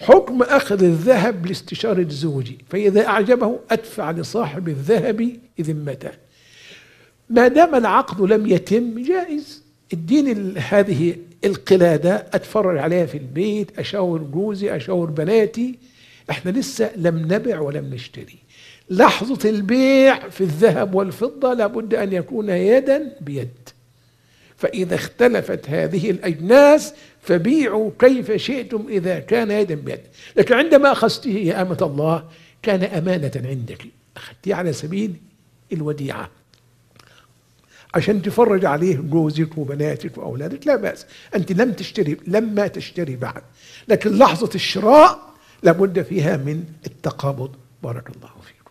حكم أخذ الذهب لاستشارة زوجي فإذا أعجبه أدفع لصاحب الذهب ذمته ما دام العقد لم يتم جائز الدين هذه القلادة أتفرج عليها في البيت أشاور جوزي أشاور بناتي احنا لسه لم نبع ولم نشتري لحظة البيع في الذهب والفضة لابد أن يكون يدا بيد فإذا اختلفت هذه الأجناس فبيعوا كيف شئتم إذا كان يدا بيد لكن عندما أخذته يا أمة الله كان أمانة عندك أخذتيه على سبيل الوديعة عشان تفرج عليه جوزك وبناتك وأولادك لا بأس أنت لم تشتري لما تشتري بعد لكن لحظة الشراء لابد فيها من التقابض بارك الله فيك